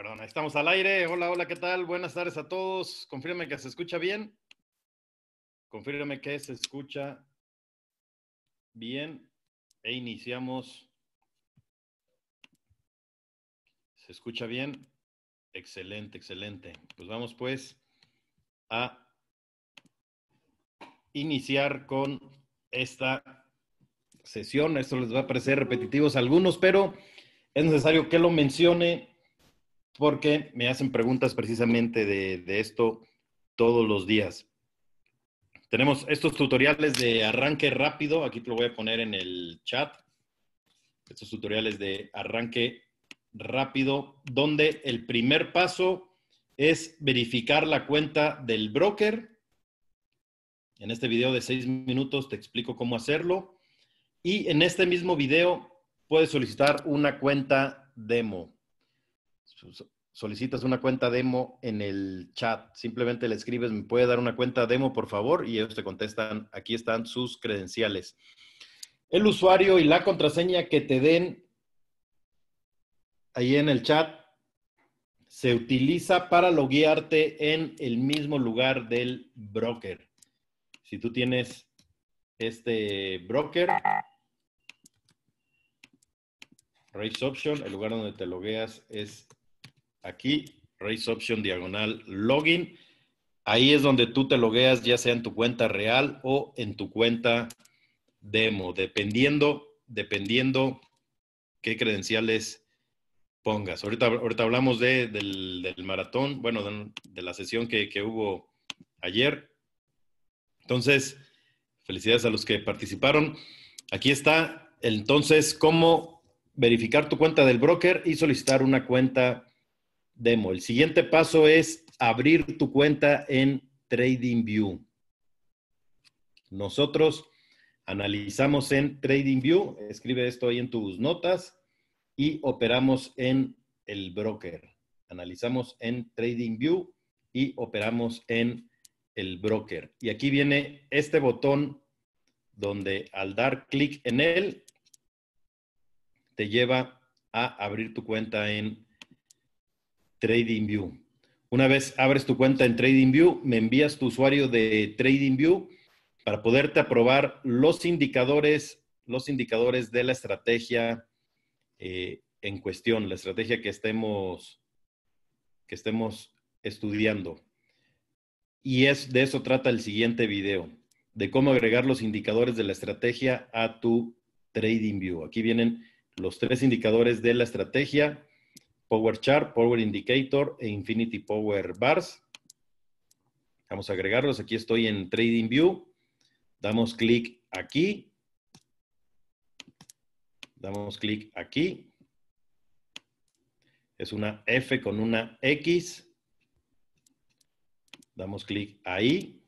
Perdón, estamos al aire. Hola, hola, ¿qué tal? Buenas tardes a todos. Confírame que se escucha bien. Confírame que se escucha bien. E iniciamos. ¿Se escucha bien? Excelente, excelente. Pues vamos pues a iniciar con esta sesión. Esto les va a parecer repetitivos a algunos, pero es necesario que lo mencione porque me hacen preguntas precisamente de, esto todos los días. Tenemos estos tutoriales de arranque rápido, aquí te lo voy a poner en el chat. Estos tutoriales de arranque rápido, donde el primer paso es verificar la cuenta del broker. En este video de seis minutos te explico cómo hacerlo. Y en este mismo video puedes solicitar una cuenta demo solicitas una cuenta demo en el chat. Simplemente le escribes, me puede dar una cuenta demo, por favor, y ellos te contestan, aquí están sus credenciales. El usuario y la contraseña que te den ahí en el chat se utiliza para loguearte en el mismo lugar del broker. Si tú tienes este broker, Race Option, el lugar donde te logueas es aquí, race Option diagonal login. Ahí es donde tú te logueas, ya sea en tu cuenta real o en tu cuenta demo, dependiendo, dependiendo qué credenciales pongas. Ahorita, ahorita hablamos del, maratón, bueno, de, la sesión que, que, hubo ayer. Entonces, felicidades a los que participaron. Aquí está, entonces, cómo verificar tu cuenta del broker y solicitar una cuenta demo. El siguiente paso es abrir tu cuenta en TradingView. Nosotros analizamos en TradingView, escribe esto ahí en tus notas, y operamos en el broker. Analizamos en TradingView y operamos en el broker. Y aquí viene este botón donde al dar clic en él, te lleva a abrir tu cuenta en TradingView. Una vez abres tu cuenta en TradingView, me envías tu usuario de TradingView para poderte aprobar los indicadores, los indicadores de la estrategia eh, en cuestión, la estrategia que estemos, que estemos estudiando. Y es, de eso trata el siguiente video, de cómo agregar los indicadores de la estrategia a tu TradingView. Aquí vienen los tres indicadores de la estrategia Power Chart, Power Indicator e Infinity Power Bars. Vamos a agregarlos. Aquí estoy en Trading View. Damos clic aquí. Damos clic aquí. Es una F con una X. Damos clic ahí.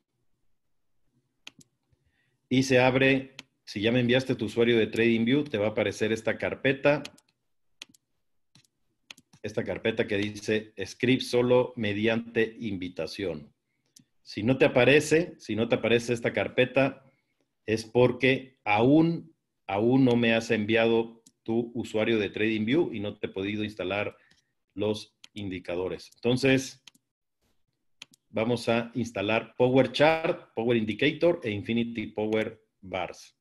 Y se abre, si ya me enviaste tu usuario de TradingView, te va a aparecer esta carpeta esta carpeta que dice script solo mediante invitación. Si no te aparece, si no te aparece esta carpeta, es porque aún, aún no me has enviado tu usuario de TradingView y no te he podido instalar los indicadores. Entonces, vamos a instalar Power Chart, Power Indicator e Infinity Power Bars.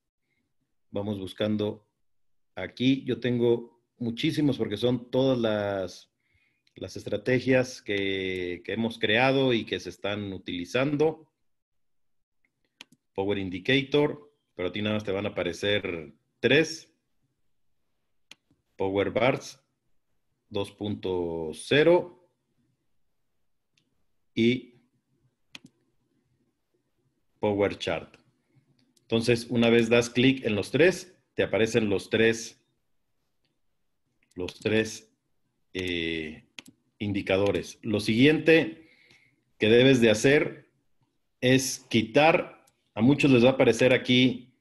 Vamos buscando aquí. Yo tengo muchísimos porque son todas las, estrategias que, que, hemos creado y que se están utilizando. Power Indicator, pero a ti nada más te van a aparecer tres. Power Bars 2.0 y Power Chart. Entonces, una vez das clic en los tres, te aparecen los tres los tres eh, indicadores. Lo siguiente que debes de hacer es quitar, a muchos les va a aparecer aquí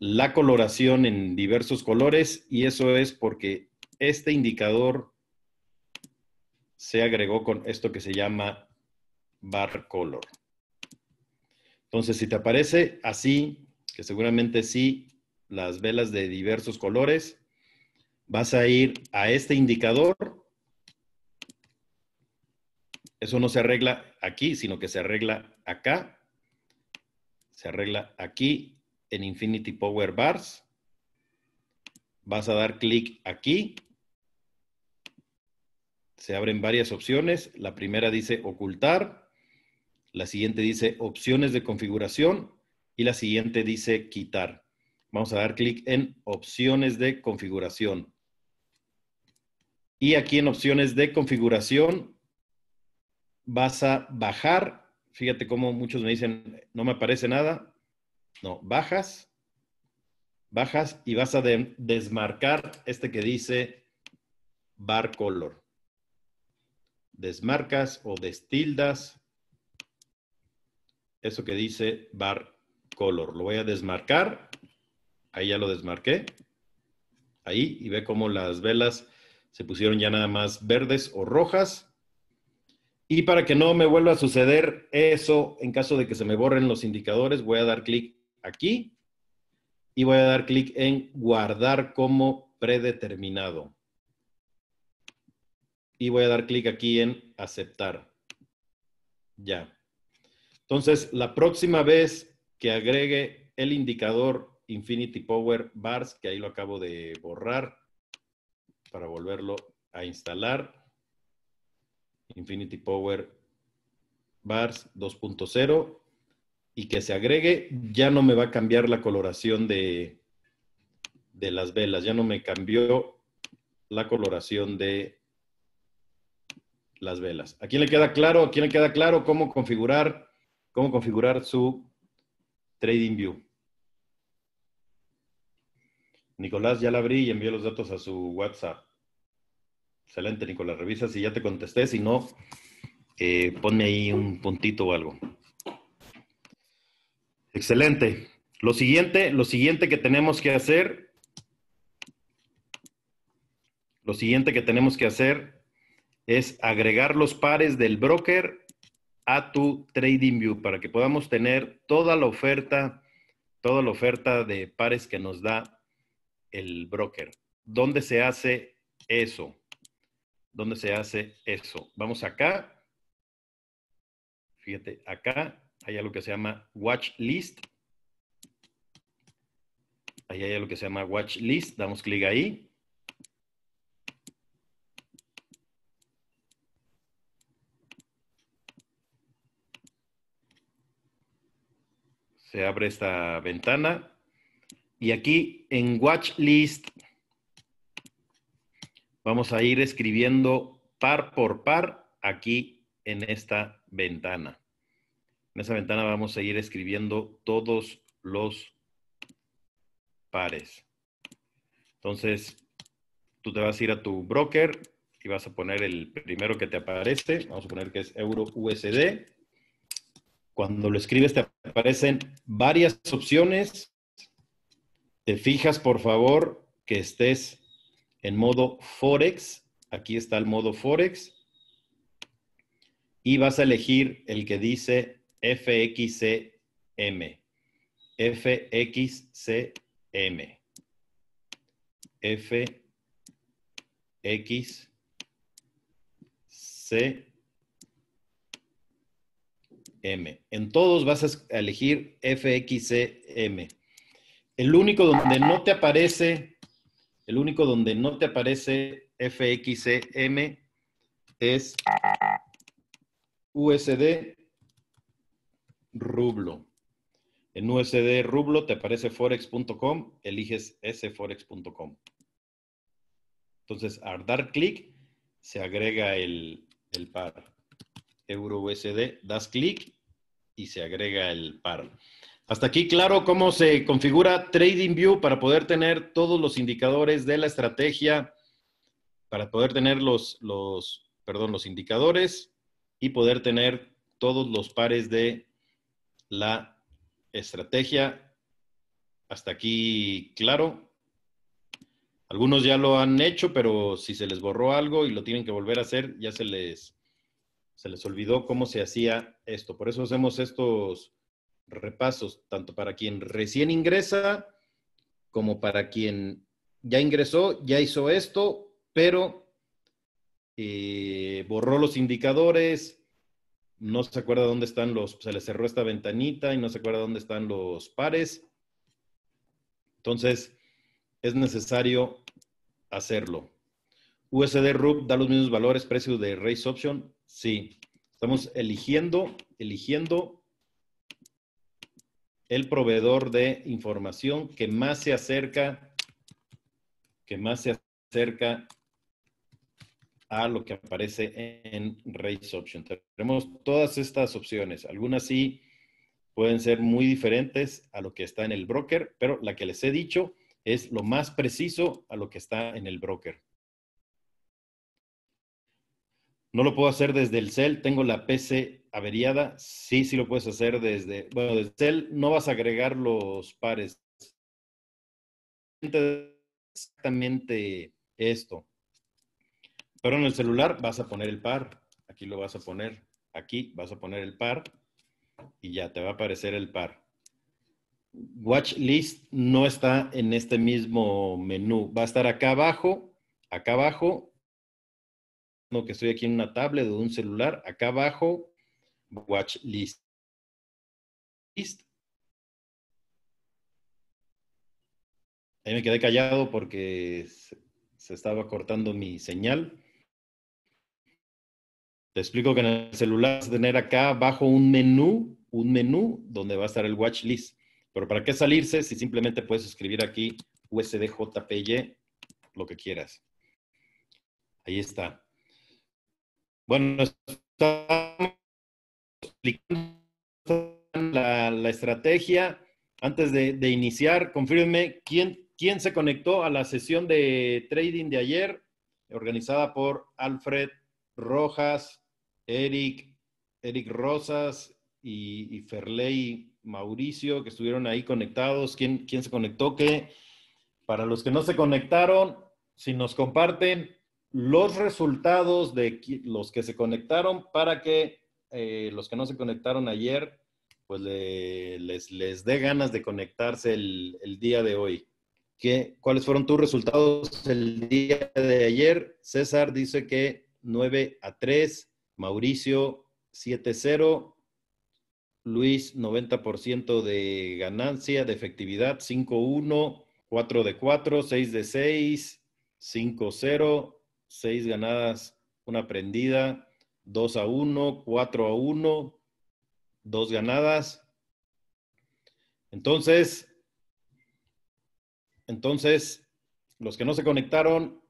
la coloración en diversos colores y eso es porque este indicador se agregó con esto que se llama bar color. Entonces, si te aparece así, que seguramente sí, las velas de diversos colores, vas a ir a este indicador. Eso no se arregla aquí, sino que se arregla acá. Se arregla aquí en Infinity Power Bars. Vas a dar clic aquí. Se abren varias opciones. La primera dice ocultar. La siguiente dice opciones de configuración. Y la siguiente dice quitar. Vamos a dar clic en opciones de configuración. Y aquí en opciones de configuración vas a bajar. Fíjate cómo muchos me dicen, no me aparece nada. No, bajas, bajas y vas a desmarcar este que dice bar color. Desmarcas o destildas eso que dice bar color. Lo voy a desmarcar. Ahí ya lo desmarqué. Ahí y ve cómo las velas se pusieron ya nada más verdes o rojas. Y para que no me vuelva a suceder eso, en caso de que se me borren los indicadores, voy a dar clic aquí y voy a dar clic en guardar como predeterminado. Y voy a dar clic aquí en aceptar. Ya. Entonces, la próxima vez que agregue el indicador Infinity Power Bars, que ahí lo acabo de borrar, para volverlo a instalar. Infinity Power Bars 2.0 y que se agregue, ya no me va a cambiar la coloración de, de las velas, ya no me cambió la coloración de las velas. ¿A quién le queda claro? ¿A quién le queda claro cómo configurar, cómo configurar su View. Nicolás, ya la abrí y envié los datos a su WhatsApp. Excelente, Nicolás. Revisa si ya te contesté. Si no, eh, ponme ahí un puntito o algo. Excelente. Lo siguiente, lo siguiente que tenemos que hacer, lo siguiente que tenemos que hacer es agregar los pares del broker a tu TradingView para que podamos tener toda la oferta, toda la oferta de pares que nos da el broker. ¿Dónde se hace eso? ¿Dónde se hace eso? Vamos acá. Fíjate, acá hay algo que se llama watch list. Ahí hay algo que se llama watch list. Damos clic ahí. se abre esta ventana. Y aquí en watch list vamos a ir escribiendo par por par aquí en esta ventana. En esa ventana vamos a ir escribiendo todos los pares. Entonces, tú te vas a ir a tu broker y vas a poner el primero que te aparece. Vamos a poner que es Euro USD. Cuando lo escribes te aparecen varias opciones te fijas, por favor, que estés en modo Forex. Aquí está el modo Forex. Y vas a elegir el que dice FXCM. FXCM. FXCM. En todos vas a elegir FXCM. El único donde no te aparece, el único donde no te aparece FXM es USD rublo. En USD rublo te aparece forex.com, eliges forex.com. Entonces, al dar clic, se agrega el, el par. Euro USD, das clic y se agrega el par. Hasta aquí claro cómo se configura TradingView para poder tener todos los indicadores de la estrategia, para poder tener los, los, perdón, los indicadores y poder tener todos los pares de la estrategia. Hasta aquí claro. Algunos ya lo han hecho, pero si se les borró algo y lo tienen que volver a hacer, ya se les, se les olvidó cómo se hacía esto. Por eso hacemos estos repasos, tanto para quien recién ingresa como para quien ya ingresó, ya hizo esto, pero eh, borró los indicadores, no se acuerda dónde están los, se le cerró esta ventanita y no se acuerda dónde están los pares. Entonces, es necesario hacerlo. USD rub da los mismos valores, precios de race option. Sí, estamos eligiendo, eligiendo el proveedor de información que más se acerca, que más se acerca a lo que aparece en Race Option. Tenemos todas estas opciones. Algunas sí pueden ser muy diferentes a lo que está en el broker, pero la que les he dicho es lo más preciso a lo que está en el broker. No lo puedo hacer desde el cel tengo la PC averiada, sí, sí lo puedes hacer desde, bueno, desde él no vas a agregar los pares. Exactamente esto. Pero en el celular vas a poner el par. Aquí lo vas a poner. Aquí vas a poner el par. Y ya te va a aparecer el par. Watch list no está en este mismo menú. Va a estar acá abajo. Acá abajo. No, que estoy aquí en una tablet o un celular. Acá abajo watch list. Ahí me quedé callado porque se, estaba cortando mi señal. Te explico que en el celular vas a tener acá bajo un menú, un menú donde va a estar el watch list. Pero ¿para qué salirse si simplemente puedes escribir aquí USDJPY, lo que quieras? Ahí está. Bueno, estamos la, estrategia. Antes de, iniciar, confírmenme quién, quién se conectó a la sesión de trading de ayer, organizada por Alfred Rojas, Eric, Eric Rosas y, Ferley Mauricio, que estuvieron ahí conectados. ¿Quién, se conectó? Que para los que no se conectaron, si nos comparten los resultados de los que se conectaron para que eh, los que no se conectaron ayer, pues les, dé ganas de conectarse el, día de hoy. ¿Cuáles fueron tus resultados el día de ayer? César dice que 9 a 3, Mauricio 7 0, Luis 90% de ganancia, de efectividad 5 1, 4 de 4, 6 de 6, 5 0, 6 ganadas, una prendida, 2 a 1, 4 a 1, dos ganadas. Entonces, entonces, los que no se conectaron,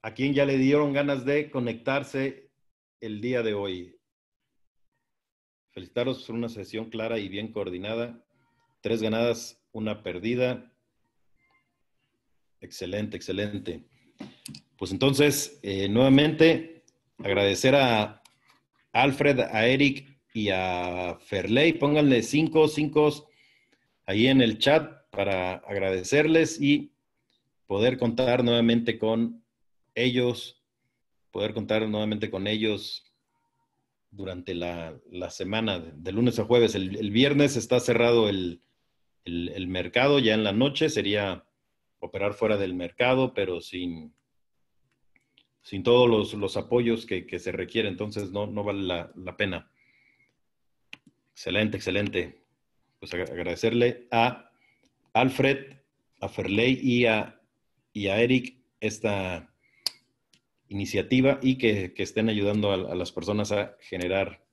¿a quién ya le dieron ganas de conectarse el día de hoy? Felicitaros por una sesión clara y bien coordinada. Tres ganadas, una perdida. Excelente, excelente. Pues entonces, eh, nuevamente, agradecer a Alfred, a Eric y a Ferley. Pónganle cinco, cinco ahí en el chat para agradecerles y poder contar nuevamente con ellos, poder contar nuevamente con ellos durante la, semana, de, lunes a jueves. El, viernes está cerrado el mercado, ya en la noche sería operar fuera del mercado, pero sin sin todos los, apoyos que, se requiere, entonces no, no vale la, pena. Excelente, excelente. Pues agradecerle a Alfred, a Ferley y a, y a Eric esta iniciativa y que, estén ayudando a, las personas a generar,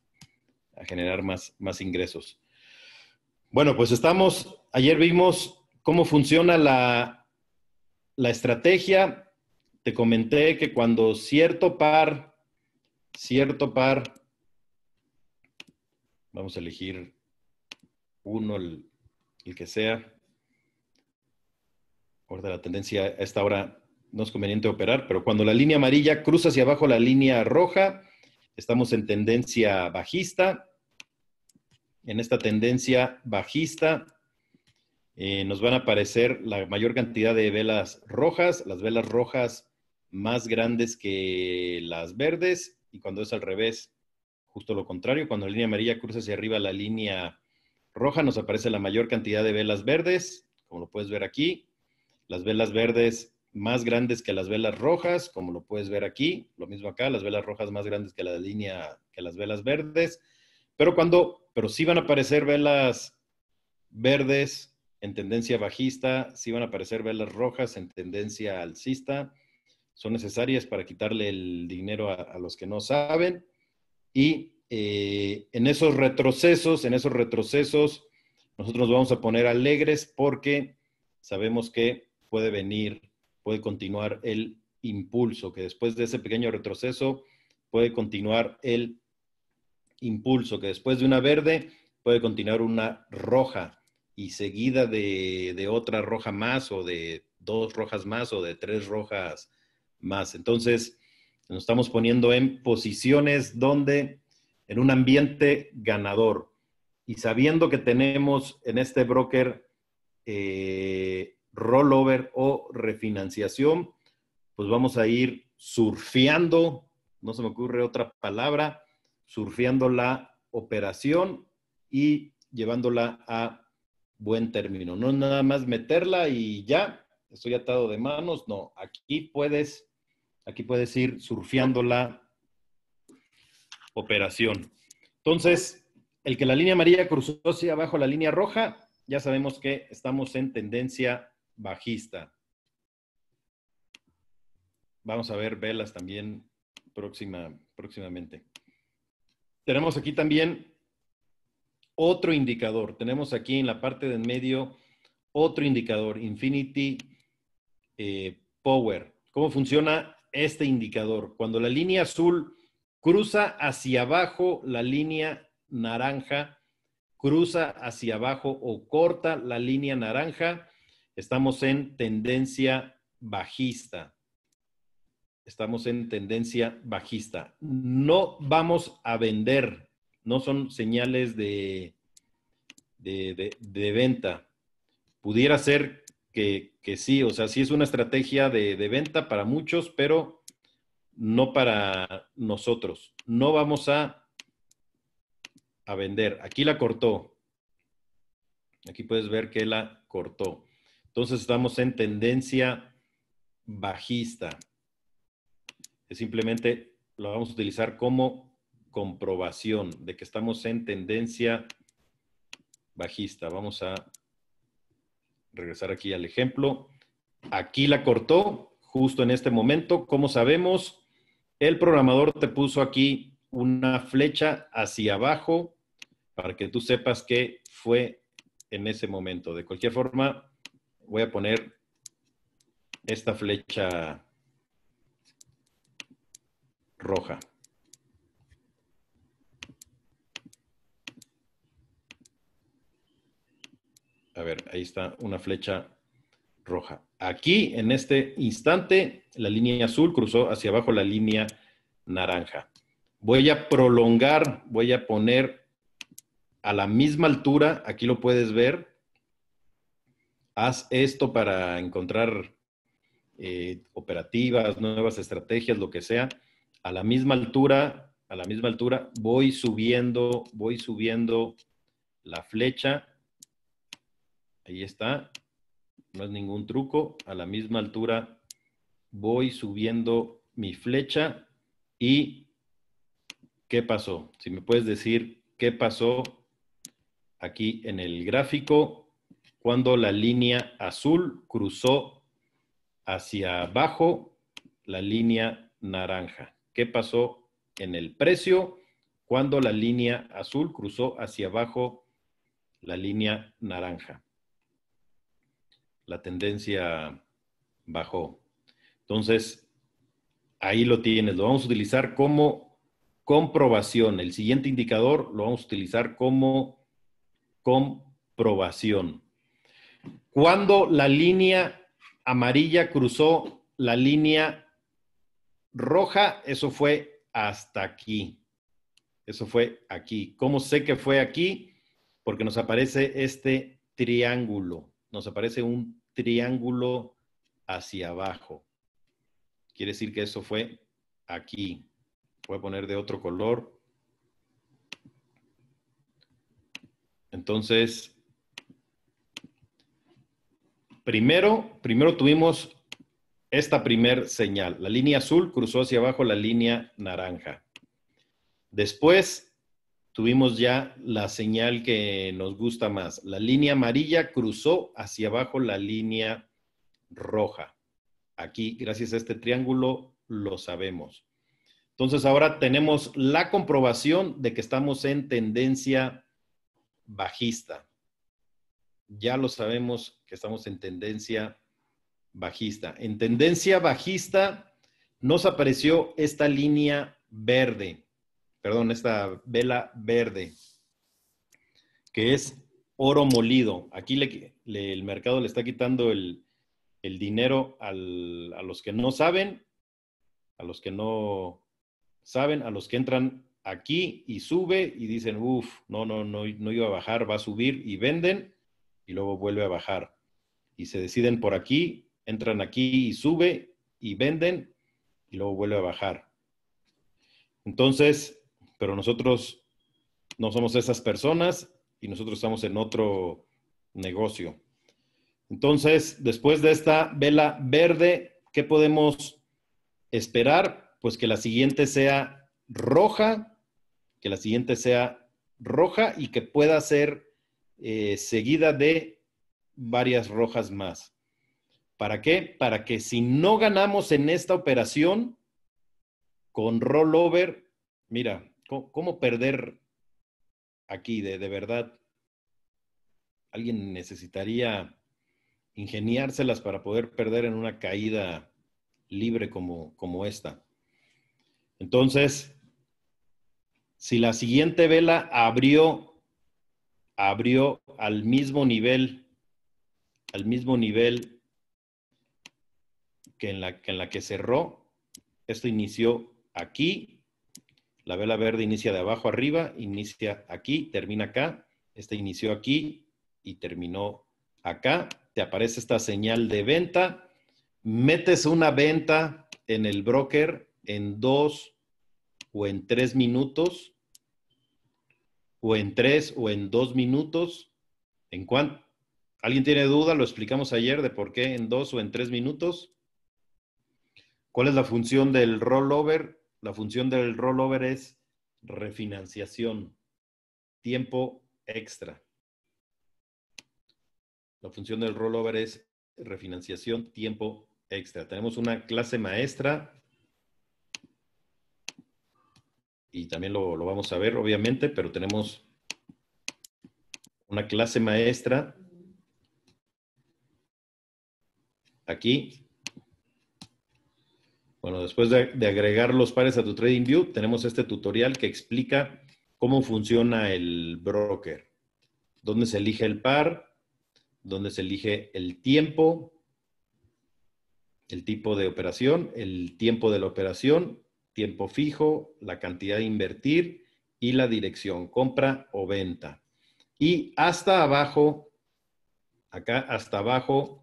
a generar más, más ingresos. Bueno, pues estamos, ayer vimos cómo funciona la, la estrategia, te comenté que cuando cierto par, cierto par, vamos a elegir uno, el, que sea, de la tendencia a esta hora no es conveniente operar, pero cuando la línea amarilla cruza hacia abajo la línea roja, estamos en tendencia bajista. En esta tendencia bajista eh, nos van a aparecer la mayor cantidad de velas rojas. Las velas rojas más grandes que las verdes y cuando es al revés, justo lo contrario, cuando la línea amarilla cruza hacia arriba la línea roja, nos aparece la mayor cantidad de velas verdes, como lo puedes ver aquí, las velas verdes más grandes que las velas rojas, como lo puedes ver aquí, lo mismo acá, las velas rojas más grandes que la línea, que las velas verdes, pero cuando, pero sí van a aparecer velas verdes en tendencia bajista, sí van a aparecer velas rojas en tendencia alcista, son necesarias para quitarle el dinero a, los que no saben. Y eh, en esos retrocesos, en esos retrocesos, nosotros nos vamos a poner alegres porque sabemos que puede venir, puede continuar el impulso, que después de ese pequeño retroceso puede continuar el impulso, que después de una verde puede continuar una roja y seguida de, de otra roja más o de dos rojas más o de tres rojas más. Entonces, nos estamos poniendo en posiciones donde, en un ambiente ganador, y sabiendo que tenemos en este broker eh, rollover o refinanciación, pues vamos a ir surfeando, no se me ocurre otra palabra, surfeando la operación y llevándola a buen término. No nada más meterla y ya, estoy atado de manos, no, aquí puedes Aquí puedes ir surfeando la operación. Entonces, el que la línea amarilla cruzó hacia abajo la línea roja, ya sabemos que estamos en tendencia bajista. Vamos a ver velas también próxima, próximamente. Tenemos aquí también otro indicador. Tenemos aquí en la parte de en medio otro indicador, Infinity eh, Power. ¿Cómo funciona este indicador. Cuando la línea azul cruza hacia abajo, la línea naranja cruza hacia abajo o corta la línea naranja, estamos en tendencia bajista. Estamos en tendencia bajista. No vamos a vender, no son señales de, de, venta. Pudiera ser que, sí, o sea, sí es una estrategia de, venta para muchos, pero no para nosotros. No vamos a, a vender. Aquí la cortó. Aquí puedes ver que la cortó. Entonces estamos en tendencia bajista. Es simplemente lo vamos a utilizar como comprobación de que estamos en tendencia bajista. Vamos a regresar aquí al ejemplo. Aquí la cortó justo en este momento. Como sabemos, el programador te puso aquí una flecha hacia abajo para que tú sepas que fue en ese momento. De cualquier forma, voy a poner esta flecha roja. A ver, ahí está una flecha roja. Aquí, en este instante, la línea azul cruzó hacia abajo la línea naranja. Voy a prolongar, voy a poner a la misma altura, aquí lo puedes ver. Haz esto para encontrar eh, operativas, nuevas estrategias, lo que sea. A la misma altura, a la misma altura, voy subiendo, voy subiendo la flecha Ahí está. No es ningún truco. A la misma altura voy subiendo mi flecha y ¿qué pasó? Si me puedes decir qué pasó aquí en el gráfico cuando la línea azul cruzó hacia abajo la línea naranja. ¿Qué pasó en el precio cuando la línea azul cruzó hacia abajo la línea naranja? la tendencia bajó. Entonces, ahí lo tienes, lo vamos a utilizar como comprobación. El siguiente indicador lo vamos a utilizar como comprobación. Cuando la línea amarilla cruzó la línea roja, eso fue hasta aquí. Eso fue aquí. ¿Cómo sé que fue aquí? Porque nos aparece este triángulo nos aparece un triángulo hacia abajo. Quiere decir que eso fue aquí. Voy a poner de otro color. Entonces, primero, primero tuvimos esta primer señal. La línea azul cruzó hacia abajo la línea naranja. Después, tuvimos ya la señal que nos gusta más. La línea amarilla cruzó hacia abajo la línea roja. Aquí, gracias a este triángulo, lo sabemos. Entonces ahora tenemos la comprobación de que estamos en tendencia bajista. Ya lo sabemos que estamos en tendencia bajista. En tendencia bajista nos apareció esta línea verde perdón, esta vela verde, que es oro molido. Aquí el mercado le está quitando el, dinero a los que no saben, a los que no saben, a los que entran aquí y sube y dicen, uff, no, no, no, no iba a bajar, va a subir y venden y luego vuelve a bajar. Y se deciden por aquí, entran aquí y sube y venden y luego vuelve a bajar. Entonces, pero nosotros no somos esas personas y nosotros estamos en otro negocio. Entonces, después de esta vela verde, ¿qué podemos esperar? Pues que la siguiente sea roja, que la siguiente sea roja y que pueda ser eh, seguida de varias rojas más. ¿Para qué? Para que si no ganamos en esta operación con rollover, mira, ¿Cómo, perder aquí de, verdad? ¿Alguien necesitaría ingeniárselas para poder perder en una caída libre como, como esta? Entonces, si la siguiente vela abrió, abrió al mismo nivel, al mismo nivel que en que, en la que cerró, esto inició aquí la vela verde inicia de abajo arriba, inicia aquí, termina acá. Este inició aquí y terminó acá. Te aparece esta señal de venta. Metes una venta en el broker en dos o en tres minutos, o en tres o en dos minutos. ¿En cuánto? ¿Alguien tiene duda? Lo explicamos ayer de por qué en dos o en tres minutos. ¿Cuál es la función del rollover? La función del rollover es refinanciación, tiempo extra. La función del rollover es refinanciación, tiempo extra. Tenemos una clase maestra y también lo, vamos a ver, obviamente, pero tenemos una clase maestra aquí bueno, después de, agregar los pares a tu TradingView, tenemos este tutorial que explica cómo funciona el broker, dónde se elige el par, dónde se elige el tiempo, el tipo de operación, el tiempo de la operación, tiempo fijo, la cantidad de invertir y la dirección, compra o venta. Y hasta abajo, acá hasta abajo,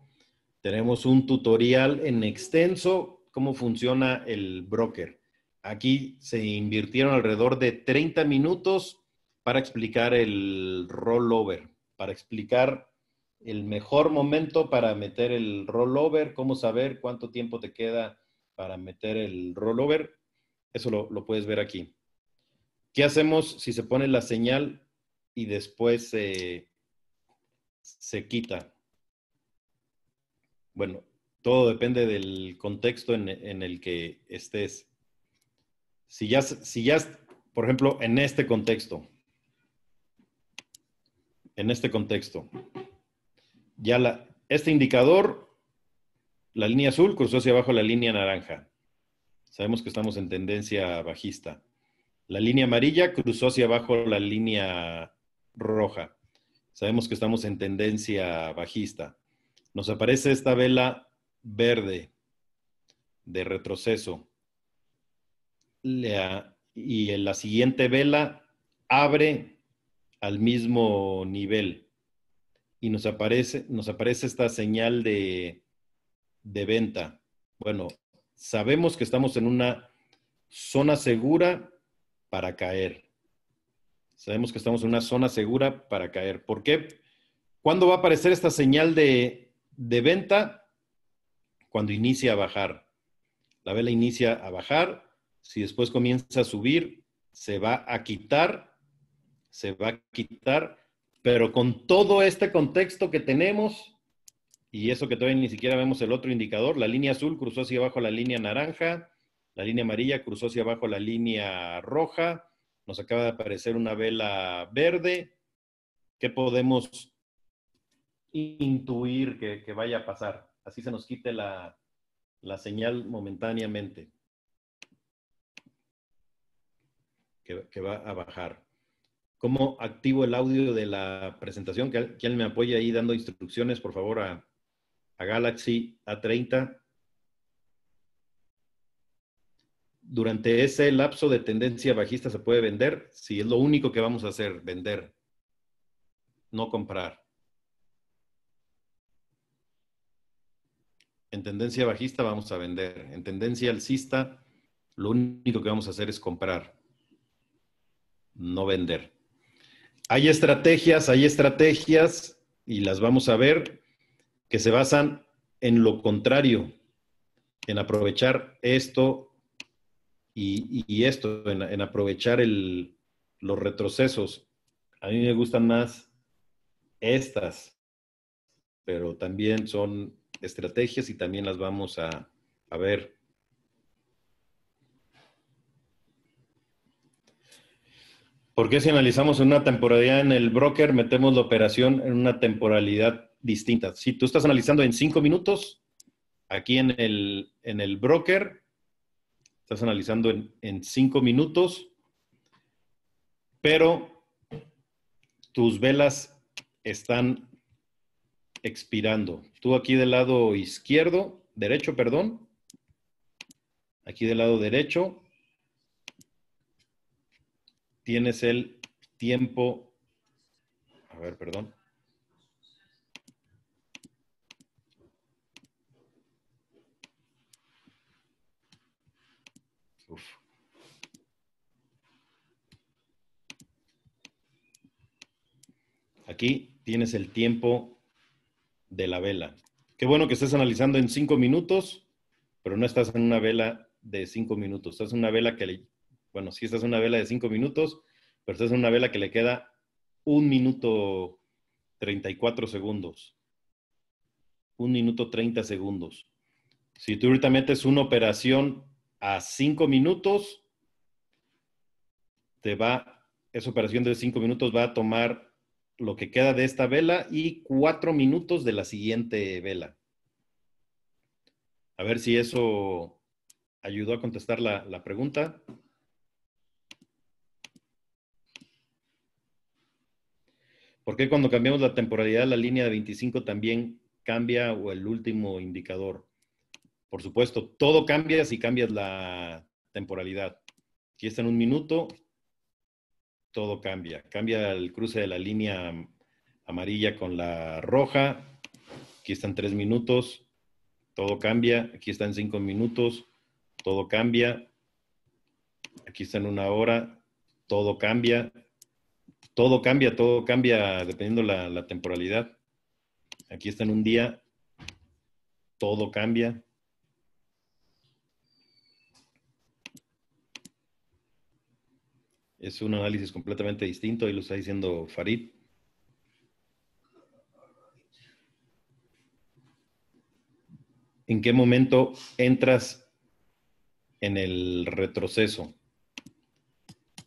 tenemos un tutorial en extenso cómo funciona el broker. Aquí se invirtieron alrededor de 30 minutos para explicar el rollover, para explicar el mejor momento para meter el rollover, cómo saber cuánto tiempo te queda para meter el rollover. Eso lo, puedes ver aquí. ¿Qué hacemos si se pone la señal y después se quita? Bueno, todo depende del contexto en, el que estés. Si ya, si por ejemplo, en este contexto, en este contexto, ya la, este indicador, la línea azul cruzó hacia abajo la línea naranja. Sabemos que estamos en tendencia bajista. La línea amarilla cruzó hacia abajo la línea roja. Sabemos que estamos en tendencia bajista. Nos aparece esta vela verde de retroceso. y en la siguiente vela abre al mismo nivel y nos aparece, nos aparece esta señal de, venta. Bueno, sabemos que estamos en una zona segura para caer. Sabemos que estamos en una zona segura para caer. ¿Por qué? ¿Cuándo va a aparecer esta señal de venta? cuando inicia a bajar. La vela inicia a bajar, si después comienza a subir, se va a quitar, se va a quitar, pero con todo este contexto que tenemos, y eso que todavía ni siquiera vemos el otro indicador, la línea azul cruzó hacia abajo la línea naranja, la línea amarilla cruzó hacia abajo la línea roja, nos acaba de aparecer una vela verde. ¿Qué podemos intuir que, vaya a pasar? así se nos quite la, señal momentáneamente. Que, va a bajar. ¿Cómo activo el audio de la presentación? ¿Quién me apoya ahí dando instrucciones, por favor, a, Galaxy A30? Durante ese lapso de tendencia bajista se puede vender, si es lo único que vamos a hacer, vender, no comprar. en tendencia bajista vamos a vender. En tendencia alcista, lo único que vamos a hacer es comprar, no vender. Hay estrategias, hay estrategias, y las vamos a ver, que se basan en lo contrario, en aprovechar esto y, esto, en, aprovechar los retrocesos. A mí me gustan más estas, pero también son estrategias y también las vamos a, a ver. Porque si analizamos una temporalidad en el broker, metemos la operación en una temporalidad distinta? Si tú estás analizando en cinco minutos, aquí en el, broker, estás analizando en, en cinco minutos, pero tus velas están expirando. Tú aquí del lado izquierdo, derecho, perdón. Aquí del lado derecho tienes el tiempo. A ver, perdón. Aquí tienes el tiempo de la vela. Qué bueno que estés analizando en cinco minutos, pero no estás en una vela de cinco minutos. Estás en una vela que le, bueno, sí estás en una vela de cinco minutos, pero estás en una vela que le queda un minuto 34 segundos. Un minuto 30 segundos. Si tú ahorita metes una operación a cinco minutos, te va, esa operación de cinco minutos va a tomar lo que queda de esta vela y cuatro minutos de la siguiente vela. A ver si eso ayudó a contestar la, pregunta. ¿Por qué cuando cambiamos la temporalidad la línea de 25 también cambia o el último indicador? Por supuesto, todo cambia si cambias la temporalidad. Aquí está en un minuto, todo cambia. Cambia el cruce de la línea amarilla con la roja. Aquí están tres minutos, todo cambia. Aquí están cinco minutos, todo cambia. Aquí están una hora, todo cambia. Todo cambia, todo cambia dependiendo la, la temporalidad. Aquí están un día, todo cambia. Es un análisis completamente distinto y lo está diciendo Farid. ¿En qué momento entras en el retroceso?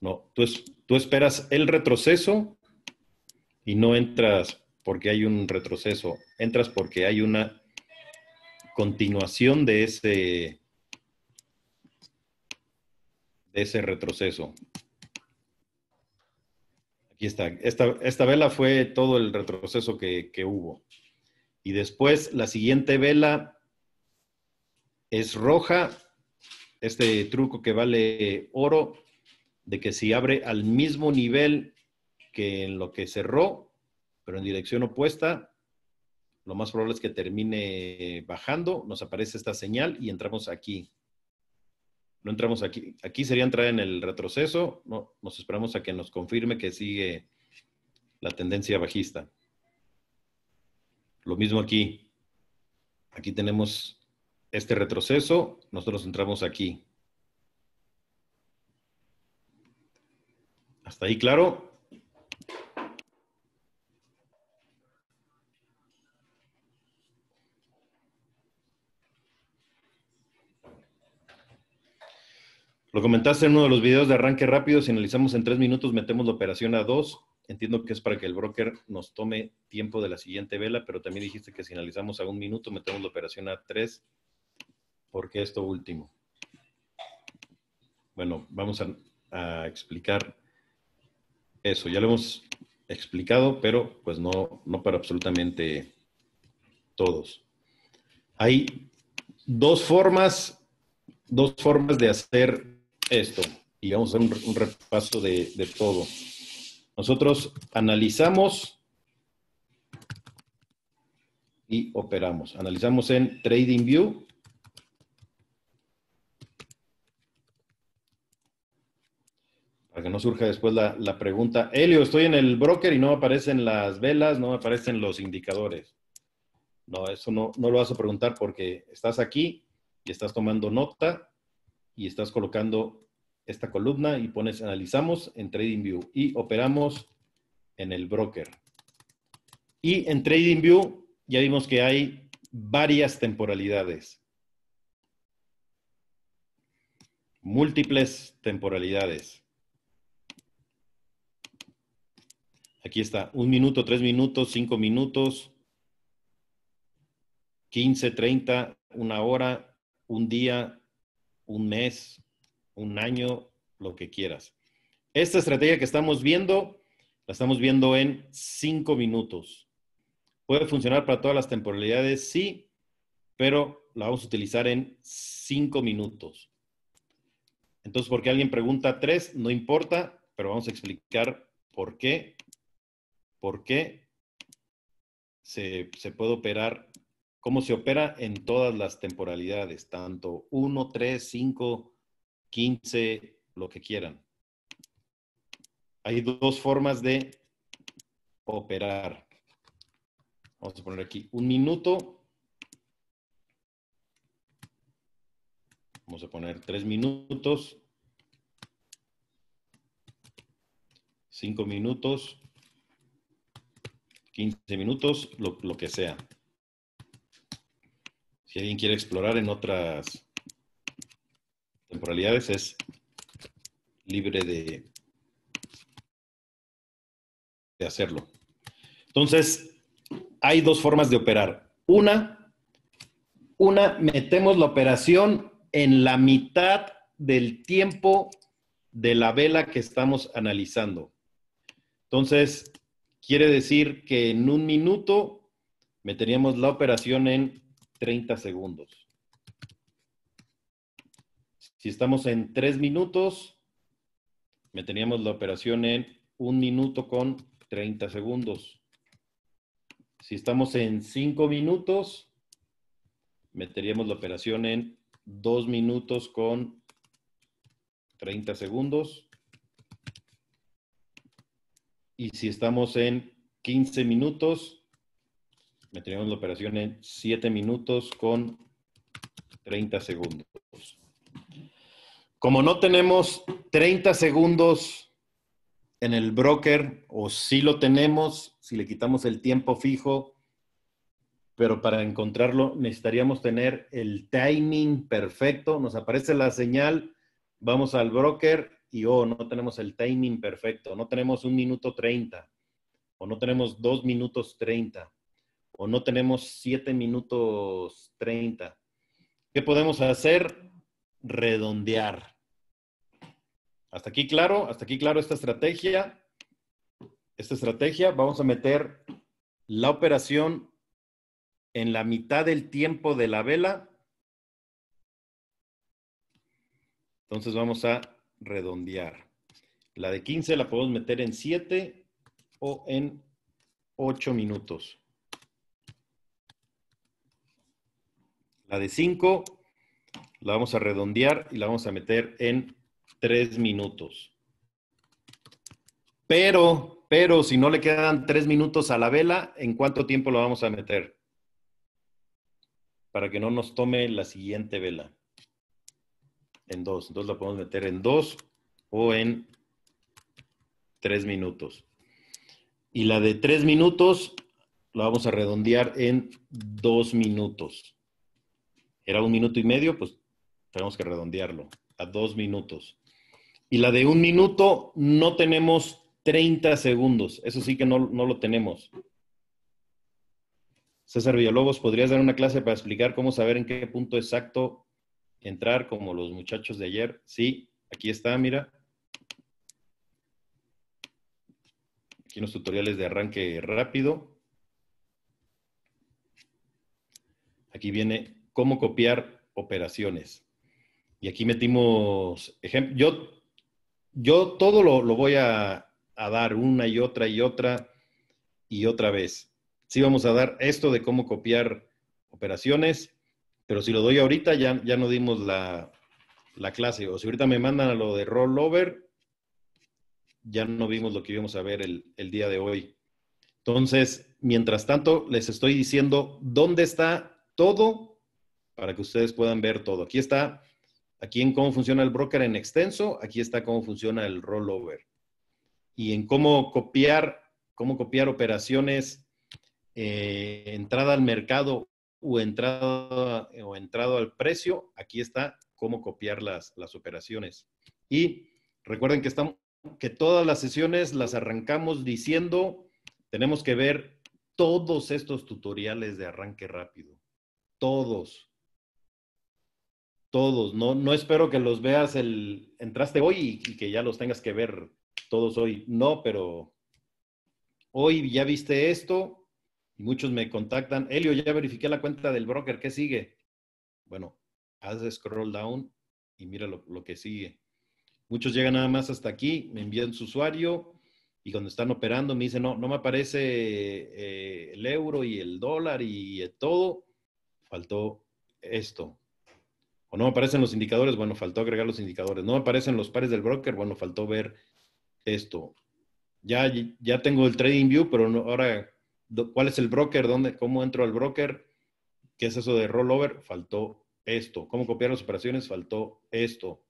No, tú, tú esperas el retroceso y no entras porque hay un retroceso, entras porque hay una continuación de ese, de ese retroceso. Aquí está. Esta, vela fue todo el retroceso que, que hubo. Y después la siguiente vela es roja. Este truco que vale oro, de que si abre al mismo nivel que en lo que cerró, pero en dirección opuesta, lo más probable es que termine bajando. Nos aparece esta señal y entramos aquí no entramos aquí. Aquí sería entrar en el retroceso. nos esperamos a que nos confirme que sigue la tendencia bajista. Lo mismo aquí. Aquí tenemos este retroceso. Nosotros entramos aquí. ¿Hasta ahí claro? Lo comentaste en uno de los videos de arranque rápido, si analizamos en tres minutos, metemos la operación a dos. Entiendo que es para que el broker nos tome tiempo de la siguiente vela, pero también dijiste que si analizamos a un minuto, metemos la operación a tres. ¿Por qué esto último? Bueno, vamos a, explicar eso. Ya lo hemos explicado, pero pues no, no para absolutamente todos. Hay dos formas, dos formas de hacer esto y vamos a hacer un, repaso de, todo. Nosotros analizamos y operamos. Analizamos en TradingView. Para que no surja después la, pregunta, Elio, estoy en el broker y no aparecen las velas, no aparecen los indicadores. No, eso no, no lo vas a preguntar porque estás aquí y estás tomando nota y estás colocando esta columna y pones analizamos en TradingView y operamos en el broker. Y en TradingView ya vimos que hay varias temporalidades. Múltiples temporalidades. Aquí está, un minuto, tres minutos, cinco minutos, 15, 30, una hora, un día, un mes, un año, lo que quieras. Esta estrategia que estamos viendo, la estamos viendo en cinco minutos. ¿Puede funcionar para todas las temporalidades? Sí, pero la vamos a utilizar en cinco minutos. Entonces, porque alguien pregunta tres, no importa, pero vamos a explicar por qué, por qué se, se puede operar cómo se opera en todas las temporalidades, tanto 1, 3, 5, 15, lo que quieran. Hay dos formas de operar. Vamos a poner aquí un minuto. Vamos a poner tres minutos. Cinco minutos. 15 minutos, lo, lo que sea si alguien quiere explorar en otras temporalidades, es libre de, hacerlo. Entonces, hay dos formas de operar. Una, una, metemos la operación en la mitad del tiempo de la vela que estamos analizando. Entonces, quiere decir que en un minuto meteríamos la operación en 30 segundos. Si estamos en 3 minutos, meteríamos la operación en 1 minuto con 30 segundos. Si estamos en 5 minutos, meteríamos la operación en 2 minutos con 30 segundos. Y si estamos en 15 minutos, Metríamos la operación en 7 minutos con 30 segundos. Como no tenemos 30 segundos en el broker, o sí lo tenemos, si le quitamos el tiempo fijo, pero para encontrarlo necesitaríamos tener el timing perfecto. Nos aparece la señal, vamos al broker y, oh, no tenemos el timing perfecto, no tenemos un minuto 30 o no tenemos dos minutos 30 o no tenemos 7 minutos 30. ¿Qué podemos hacer? Redondear. Hasta aquí claro, hasta aquí claro esta estrategia. Esta estrategia, vamos a meter la operación en la mitad del tiempo de la vela. Entonces vamos a redondear. La de 15 la podemos meter en 7 o en 8 minutos. La de 5 la vamos a redondear y la vamos a meter en 3 minutos. Pero, pero si no le quedan 3 minutos a la vela, ¿en cuánto tiempo la vamos a meter? Para que no nos tome la siguiente vela. En 2. Entonces la podemos meter en 2 o en 3 minutos. Y la de 3 minutos la vamos a redondear en 2 minutos era un minuto y medio, pues tenemos que redondearlo a dos minutos. Y la de un minuto no tenemos 30 segundos. Eso sí que no, lo tenemos. César Villalobos, ¿podrías dar una clase para explicar cómo saber en qué punto exacto entrar como los muchachos de ayer? Sí, aquí está, mira. Aquí unos tutoriales de arranque rápido. Aquí viene cómo copiar operaciones. Y aquí metimos ejemplo Yo, yo todo lo, voy a, dar una y otra y otra y otra vez. Sí vamos a dar esto de cómo copiar operaciones, pero si lo doy ahorita ya, ya no dimos la, clase. O si ahorita me mandan a lo de rollover, ya no vimos lo que íbamos a ver el, el día de hoy. Entonces, mientras tanto, les estoy diciendo dónde está todo para que ustedes puedan ver todo. Aquí está, aquí en cómo funciona el broker en extenso, aquí está cómo funciona el rollover. Y en cómo copiar, cómo copiar operaciones, eh, entrada al mercado o entrada o entrado al precio, aquí está cómo copiar las, las operaciones. Y recuerden que, que todas las sesiones las arrancamos diciendo, tenemos que ver todos estos tutoriales de arranque rápido. Todos todos, no, no espero que los veas el, entraste hoy y, que ya los tengas que ver todos hoy, no, pero hoy ya viste esto y muchos me contactan, Elio, ya verifiqué la cuenta del broker, ¿qué sigue? Bueno, haz scroll down y mira lo, que sigue. Muchos llegan nada más hasta aquí, me envían su usuario y cuando están operando me dicen, no, no me aparece eh, el euro y el dólar y todo, faltó esto, o no aparecen los indicadores, bueno, faltó agregar los indicadores, no aparecen los pares del broker, bueno, faltó ver esto. Ya, ya tengo el trading view, pero ahora, ¿cuál es el broker? ¿Dónde, ¿Cómo entro al broker? ¿Qué es eso de rollover? Faltó esto. ¿Cómo copiar las operaciones? Faltó esto.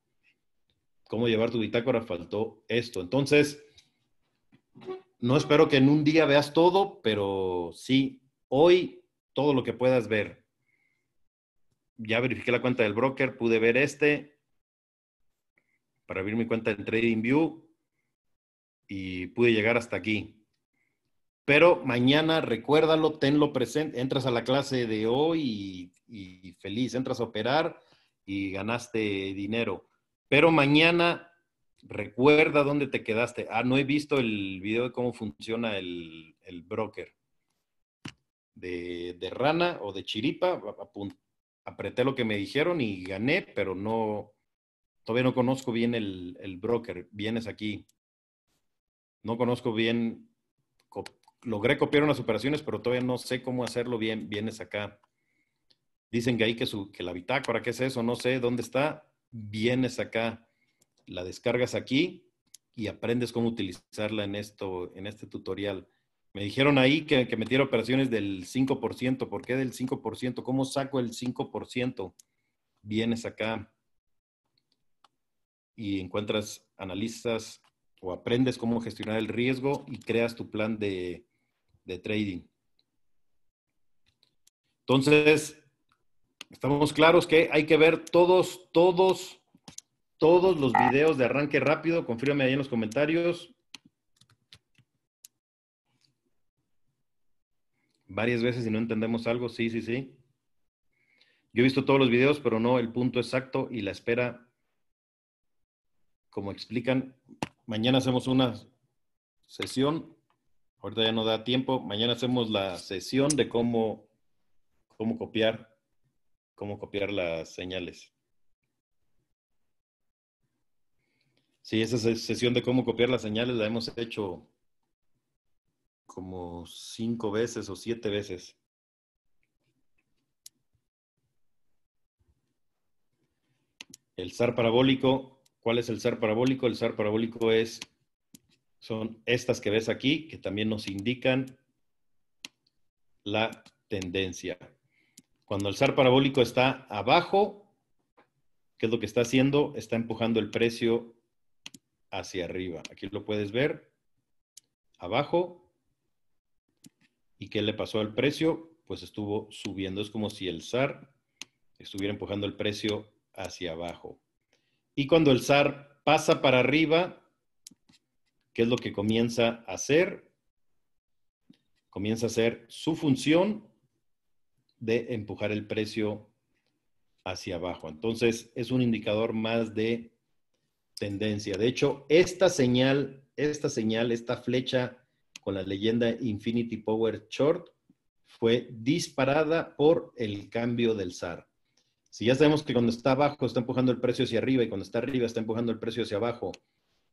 ¿Cómo llevar tu bitácora? Faltó esto. Entonces, no espero que en un día veas todo, pero sí, hoy todo lo que puedas ver ya verifiqué la cuenta del broker, pude ver este para abrir mi cuenta en TradingView y pude llegar hasta aquí. Pero mañana recuérdalo, tenlo presente, entras a la clase de hoy y, feliz, entras a operar y ganaste dinero. Pero mañana recuerda dónde te quedaste. Ah, no he visto el video de cómo funciona el, broker. De, de, rana o de chiripa, apreté lo que me dijeron y gané, pero no, todavía no conozco bien el, broker. Vienes aquí. No conozco bien, logré copiar unas operaciones, pero todavía no sé cómo hacerlo bien. Vienes acá. Dicen que ahí que, su, que la bitácora, ¿qué es eso? No sé dónde está. Vienes acá, la descargas aquí y aprendes cómo utilizarla en, esto, en este tutorial. Me dijeron ahí que, metiera operaciones del 5%. ¿Por qué del 5%? ¿Cómo saco el 5%? Vienes acá y encuentras, analistas o aprendes cómo gestionar el riesgo y creas tu plan de, trading. Entonces, estamos claros que hay que ver todos, todos, todos los ah. videos de arranque rápido. Confírame ahí en los comentarios varias veces y no entendemos algo, sí, sí, sí. Yo he visto todos los videos, pero no el punto exacto y la espera, como explican, mañana hacemos una sesión, ahorita ya no da tiempo, mañana hacemos la sesión de cómo, cómo copiar, cómo copiar las señales. Sí, esa sesión de cómo copiar las señales la hemos hecho como cinco veces o siete veces. El zar parabólico, ¿cuál es el zar parabólico? El zar parabólico es, son estas que ves aquí, que también nos indican la tendencia. Cuando el zar parabólico está abajo, ¿qué es lo que está haciendo? Está empujando el precio hacia arriba. Aquí lo puedes ver. Abajo, ¿Y qué le pasó al precio? Pues estuvo subiendo. Es como si el SAR estuviera empujando el precio hacia abajo. Y cuando el SAR pasa para arriba, ¿qué es lo que comienza a hacer? Comienza a hacer su función de empujar el precio hacia abajo. Entonces, es un indicador más de tendencia. De hecho, esta señal, esta señal, esta flecha con la leyenda Infinity Power Short fue disparada por el cambio del SAR. Si ya sabemos que cuando está abajo está empujando el precio hacia arriba y cuando está arriba está empujando el precio hacia abajo,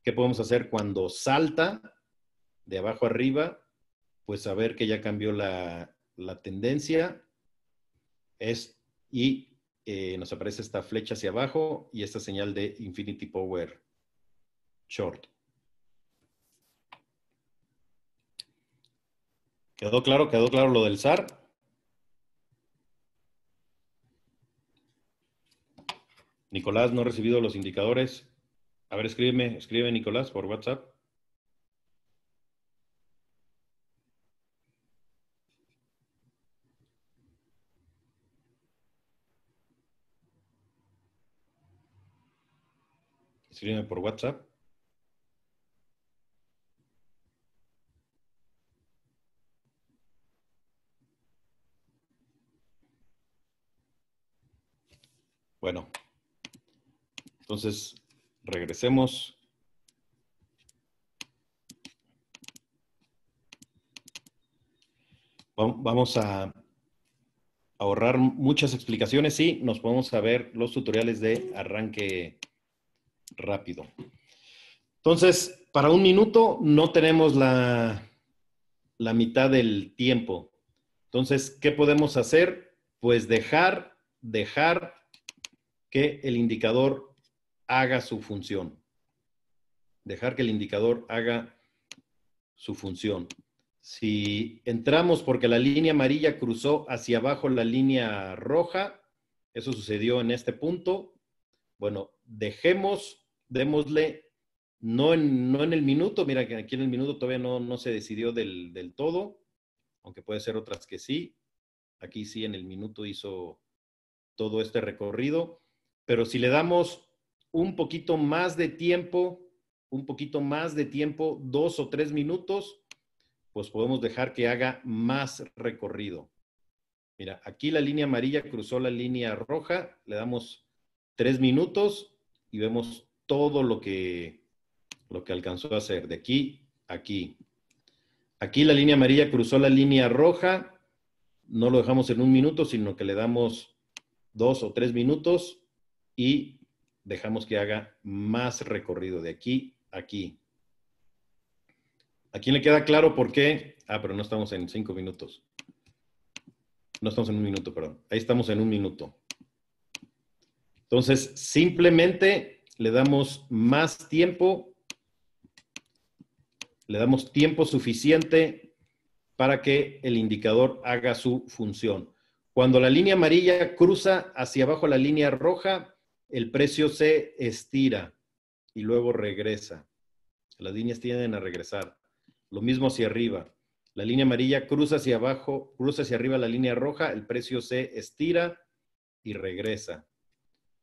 ¿qué podemos hacer cuando salta de abajo arriba? Pues saber que ya cambió la, tendencia es, y eh, nos aparece esta flecha hacia abajo y esta señal de Infinity Power Short. ¿Quedó claro? ¿Quedó claro lo del SAR? Nicolás, no he recibido los indicadores. A ver, escríbeme, escribe Nicolás por WhatsApp. Escríbeme por WhatsApp. Bueno, entonces regresemos. Vamos a ahorrar muchas explicaciones y nos podemos a ver los tutoriales de arranque rápido. Entonces, para un minuto no tenemos la, la mitad del tiempo. Entonces, ¿qué podemos hacer? Pues dejar, dejar que el indicador haga su función. Dejar que el indicador haga su función. Si entramos porque la línea amarilla cruzó hacia abajo la línea roja, eso sucedió en este punto. Bueno, dejemos, démosle, no en, no en el minuto, mira que aquí en el minuto todavía no, se decidió del todo, aunque puede ser otras que sí. Aquí sí, en el minuto hizo todo este recorrido. Pero si le damos un poquito más de tiempo, un poquito más de tiempo, dos o tres minutos, pues podemos dejar que haga más recorrido. Mira, aquí la línea amarilla cruzó la línea roja, le damos tres minutos y vemos todo lo que, lo que alcanzó a hacer, de aquí a aquí. Aquí la línea amarilla cruzó la línea roja, no lo dejamos en un minuto, sino que le damos dos o tres minutos y dejamos que haga más recorrido de aquí a aquí. ¿A quién le queda claro por qué? Ah, pero no estamos en cinco minutos. No estamos en un minuto, perdón. Ahí estamos en un minuto. Entonces, simplemente le damos más tiempo, le damos tiempo suficiente para que el indicador haga su función. Cuando la línea amarilla cruza hacia abajo la línea roja, el precio se estira y luego regresa. Las líneas tienden a regresar. Lo mismo hacia arriba. La línea amarilla cruza hacia abajo, cruza hacia arriba la línea roja, el precio se estira y regresa.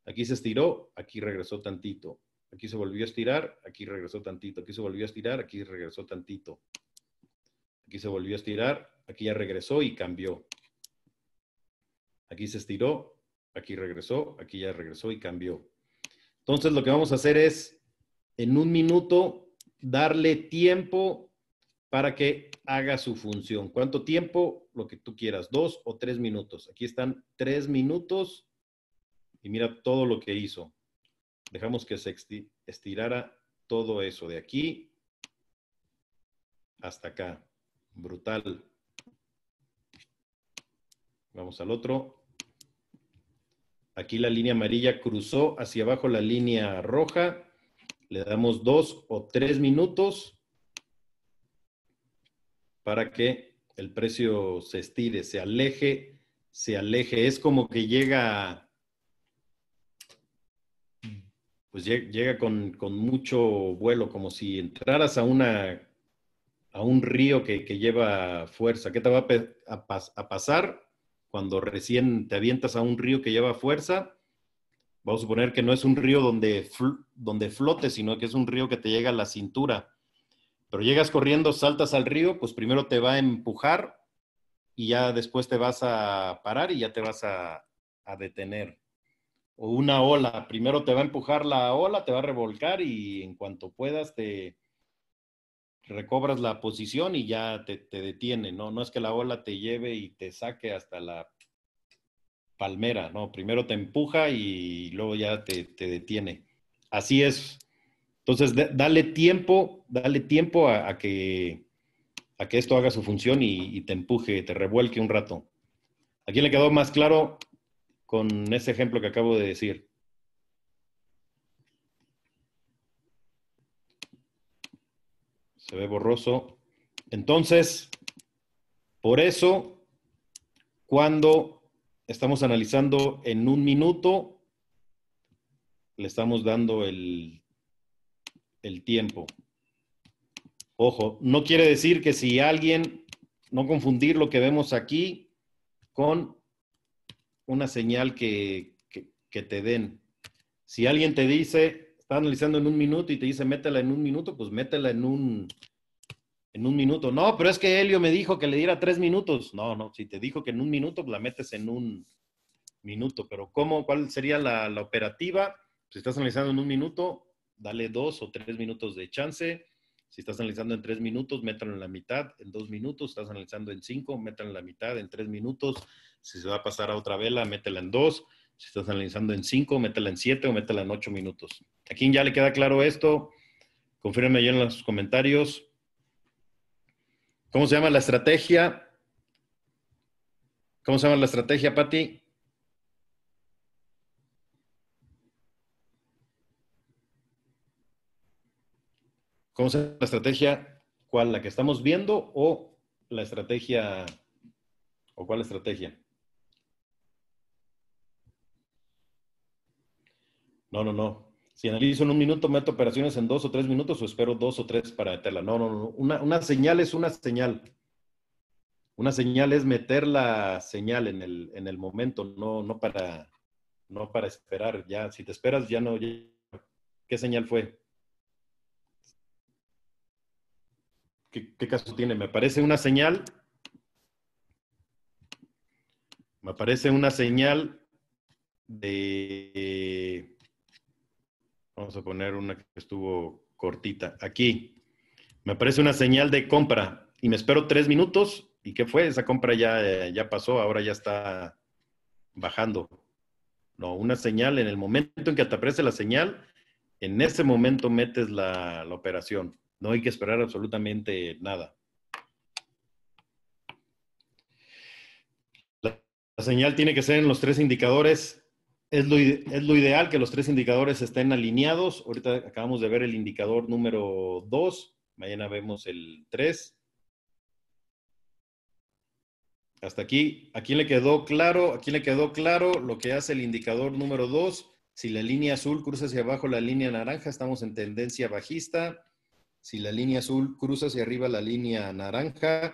Aquí se estiró, aquí regresó tantito. Aquí se volvió a estirar, aquí regresó tantito. Aquí se volvió a estirar, aquí regresó tantito. Aquí se volvió a estirar, aquí ya regresó y cambió. Aquí se estiró, aquí regresó, aquí ya regresó y cambió. Entonces lo que vamos a hacer es, en un minuto, darle tiempo para que haga su función. ¿Cuánto tiempo? Lo que tú quieras, dos o tres minutos. Aquí están tres minutos y mira todo lo que hizo. Dejamos que se estirara todo eso de aquí hasta acá. Brutal. Vamos al otro. Aquí la línea amarilla cruzó hacia abajo la línea roja. Le damos dos o tres minutos para que el precio se estire, se aleje, se aleje. Es como que llega, pues llega con, mucho vuelo, como si entraras a una a un río que, lleva fuerza. ¿Qué te va a, a pasar? cuando recién te avientas a un río que lleva fuerza, vamos a suponer que no es un río donde, donde flote, sino que es un río que te llega a la cintura. Pero llegas corriendo, saltas al río, pues primero te va a empujar y ya después te vas a parar y ya te vas a detener. O una ola, primero te va a empujar la ola, te va a revolcar y en cuanto puedas te, recobras la posición y ya te, detiene, ¿no? No es que la ola te lleve y te saque hasta la palmera, ¿no? Primero te empuja y luego ya te, detiene. Así es. Entonces, dale tiempo, dale tiempo a, que, a que esto haga su función y, y, te empuje, te revuelque un rato. ¿A quién le quedó más claro con ese ejemplo que acabo de decir? Se ve borroso. Entonces, por eso, cuando estamos analizando en un minuto, le estamos dando el, el tiempo. Ojo, no quiere decir que si alguien, no confundir lo que vemos aquí con una señal que, que te den. Si alguien te dice, está analizando en un minuto y te dice métela en un minuto, pues métela en un, en un minuto. No, pero es que Helio me dijo que le diera tres minutos. No, no, si te dijo que en un minuto, pues la metes en un minuto. Pero ¿cómo, cuál sería la, operativa? Si estás analizando en un minuto, dale dos o tres minutos de chance. Si estás analizando en tres minutos, métela en la mitad. En dos minutos, estás analizando en cinco, métela en la mitad. En tres minutos, si se va a pasar a otra vela, métela en dos. Si estás analizando en 5, métela en 7 o métela en 8 minutos. ¿A quién ya le queda claro esto? Confíreme ya en los comentarios. ¿Cómo se llama la estrategia? ¿Cómo se llama la estrategia, Patti? ¿Cómo se llama la estrategia? ¿Cuál? ¿La que estamos viendo o la estrategia? ¿O cuál estrategia? No, no, no. Si analizo en un minuto, meto operaciones en dos o tres minutos o espero dos o tres para meterla. No, no, no. Una, señal es una señal. Una señal es meter la señal en el, en el momento, no, no, para, no para esperar. Ya, si te esperas, ya no. ¿Qué señal fue? ¿Qué, caso tiene? Me parece una señal me parece una señal de Vamos a poner una que estuvo cortita. Aquí me aparece una señal de compra y me espero tres minutos. ¿Y qué fue? Esa compra ya, ya pasó, ahora ya está bajando. No, una señal, en el momento en que te aparece la señal, en ese momento metes la, operación. No hay que esperar absolutamente nada. la señal tiene que ser en los tres indicadores es lo, ideal que los tres indicadores estén alineados. Ahorita acabamos de ver el indicador número 2, mañana vemos el 3. Hasta aquí, Aquí le quedó claro? ¿A le quedó claro lo que hace el indicador número 2? Si la línea azul cruza hacia abajo la línea naranja, estamos en tendencia bajista. Si la línea azul cruza hacia arriba la línea naranja,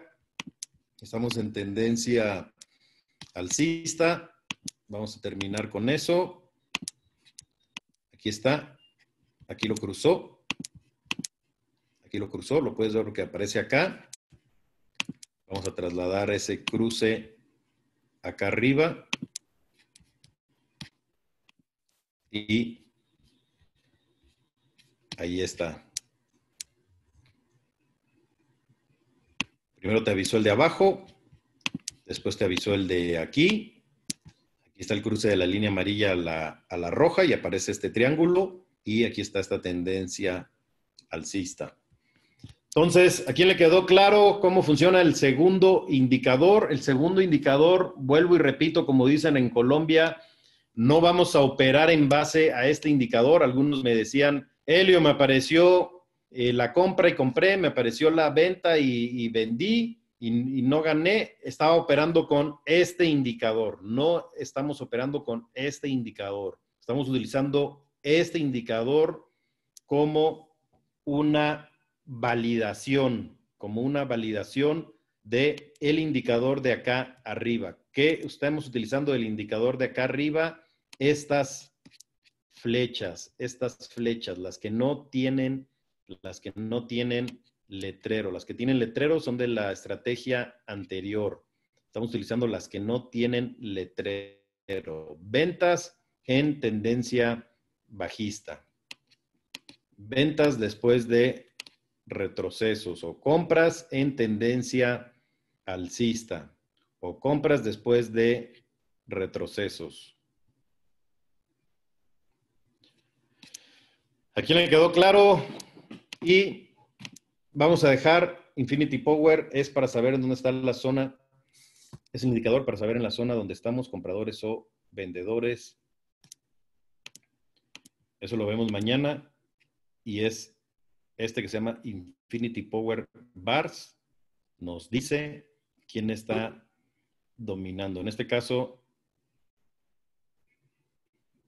estamos en tendencia alcista. Vamos a terminar con eso. Aquí está. Aquí lo cruzó. Aquí lo cruzó. Lo puedes ver lo que aparece acá. Vamos a trasladar ese cruce acá arriba. Y ahí está. Primero te avisó el de abajo, después te avisó el de aquí está el cruce de la línea amarilla a la, roja y aparece este triángulo y aquí está esta tendencia alcista. Entonces, ¿a quién le quedó claro cómo funciona el segundo indicador? El segundo indicador, vuelvo y repito, como dicen en Colombia, no vamos a operar en base a este indicador. Algunos me decían, Helio, me apareció eh, la compra y compré, me apareció la venta y vendí, y, no gané, estaba operando con este indicador. No estamos operando con este indicador. Estamos utilizando este indicador como una validación, como una validación de el indicador de acá arriba. Que estamos utilizando el indicador de acá arriba, estas flechas, estas flechas, las que no tienen, las que no tienen letrero. Las que tienen letrero son de la estrategia anterior. Estamos utilizando las que no tienen letrero. Ventas en tendencia bajista. Ventas después de retrocesos o compras en tendencia alcista o compras después de retrocesos. Aquí le quedó claro? Y Vamos a dejar Infinity Power, es para saber en dónde está la zona, es un indicador para saber en la zona donde estamos, compradores o vendedores. Eso lo vemos mañana y es este que se llama Infinity Power Bars. Nos dice quién está dominando. En este caso,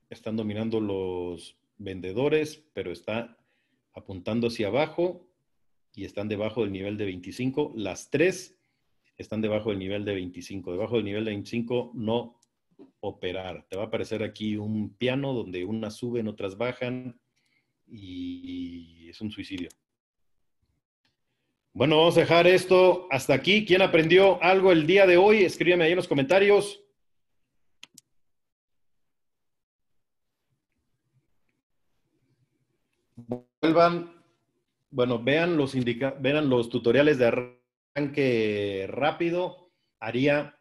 están dominando los vendedores, pero está apuntando hacia abajo y están debajo del nivel de 25. Las tres están debajo del nivel de 25. Debajo del nivel de 25 no operar. Te va a aparecer aquí un piano donde unas suben, otras bajan y es un suicidio. Bueno, vamos a dejar esto hasta aquí. ¿Quién aprendió algo el día de hoy? Escríbeme ahí en los comentarios. Vuelvan bueno, vean los, vean los tutoriales de arranque rápido, haría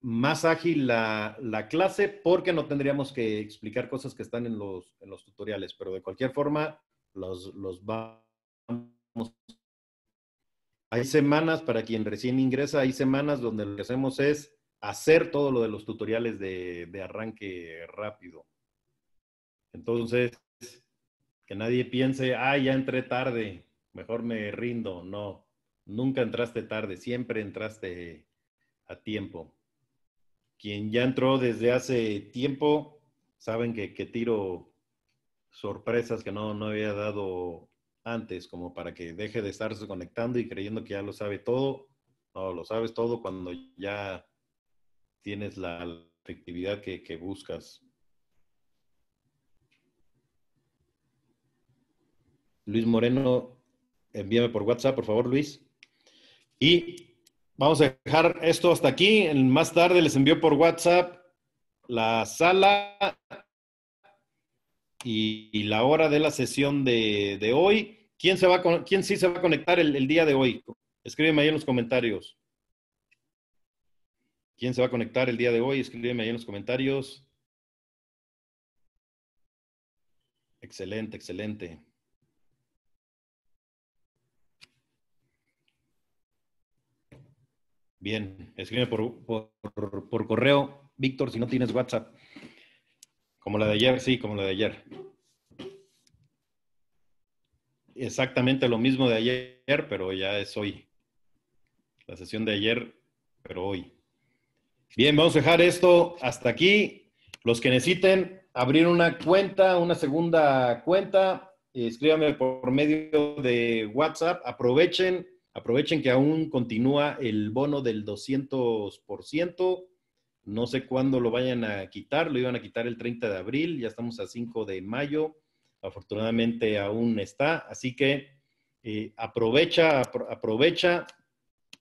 más ágil la, clase porque no tendríamos que explicar cosas que están en los, tutoriales, pero de cualquier forma los, los vamos. Hay semanas, para quien recién ingresa, hay semanas donde lo que hacemos es hacer todo lo de los tutoriales de arranque rápido. Entonces, que nadie piense, ah, ya entré tarde, mejor me rindo. No, nunca entraste tarde, siempre entraste a tiempo. Quien ya entró desde hace tiempo, saben que, tiro sorpresas que no, había dado antes, como para que deje de estarse conectando y creyendo que ya lo sabe todo. No, lo sabes todo cuando ya tienes la efectividad que, que buscas. Luis Moreno, envíame por WhatsApp, por favor, Luis. Y vamos a dejar esto hasta aquí. Más tarde les envío por WhatsApp la sala y, la hora de la sesión de, hoy. ¿Quién, se va ¿Quién sí se va a conectar el, el día de hoy? Escríbeme ahí en los comentarios. ¿Quién se va a conectar el día de hoy? Escríbeme ahí en los comentarios. Excelente, excelente. Bien, escribe por, por correo, Víctor, si no tienes WhatsApp. Como la de ayer, sí, como la de ayer. Exactamente lo mismo de ayer, pero ya es hoy. La sesión de ayer, pero hoy. Bien, vamos a dejar esto hasta aquí. Los que necesiten abrir una cuenta, una segunda cuenta, escríbame por medio de WhatsApp. Aprovechen Aprovechen que aún continúa el bono del 200%. No sé cuándo lo vayan a quitar. Lo iban a quitar el 30 de abril. Ya estamos a 5 de mayo. Afortunadamente aún está. Así que eh, aprovecha, aprovecha,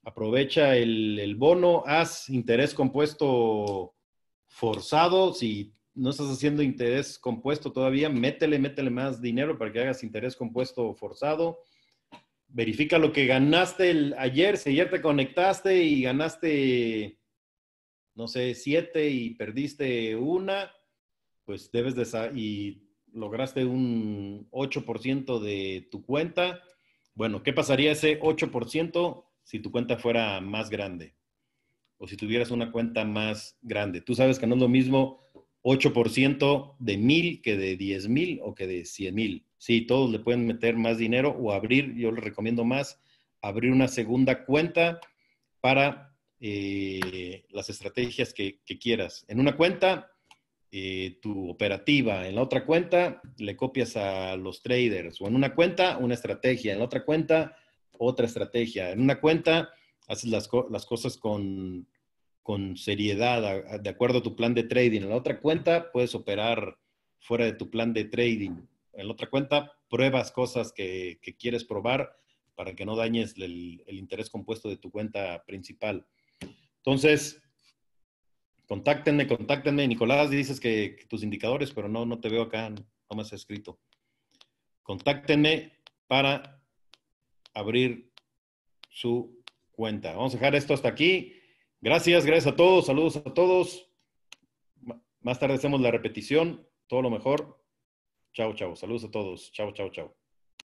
aprovecha el, el bono. Haz interés compuesto forzado. Si no estás haciendo interés compuesto todavía, métele, métele más dinero para que hagas interés compuesto forzado verifica lo que ganaste el, ayer, si ayer te conectaste y ganaste, no sé, siete y perdiste una, pues debes de y lograste un 8% de tu cuenta. Bueno, ¿qué pasaría ese 8% si tu cuenta fuera más grande? O si tuvieras una cuenta más grande. Tú sabes que no es lo mismo 8% de mil que de 10 mil o que de 100 mil. Sí, todos le pueden meter más dinero o abrir, yo les recomiendo más, abrir una segunda cuenta para eh, las estrategias que, quieras. En una cuenta, eh, tu operativa, en la otra cuenta, le copias a los traders, o en una cuenta, una estrategia, en la otra cuenta, otra estrategia, en una cuenta, haces las cosas con con seriedad, de acuerdo a tu plan de trading. En la otra cuenta puedes operar fuera de tu plan de trading. En la otra cuenta pruebas cosas que, quieres probar para que no dañes el, interés compuesto de tu cuenta principal. Entonces, contáctenme, contáctenme. Nicolás, dices que, tus indicadores, pero no, no te veo acá, no me has escrito. Contáctenme para abrir su cuenta. Vamos a dejar esto hasta aquí. Gracias, gracias a todos, saludos a todos. Más tarde hacemos la repetición, todo lo mejor. Chao, chao, saludos a todos. Chao, chao, chao.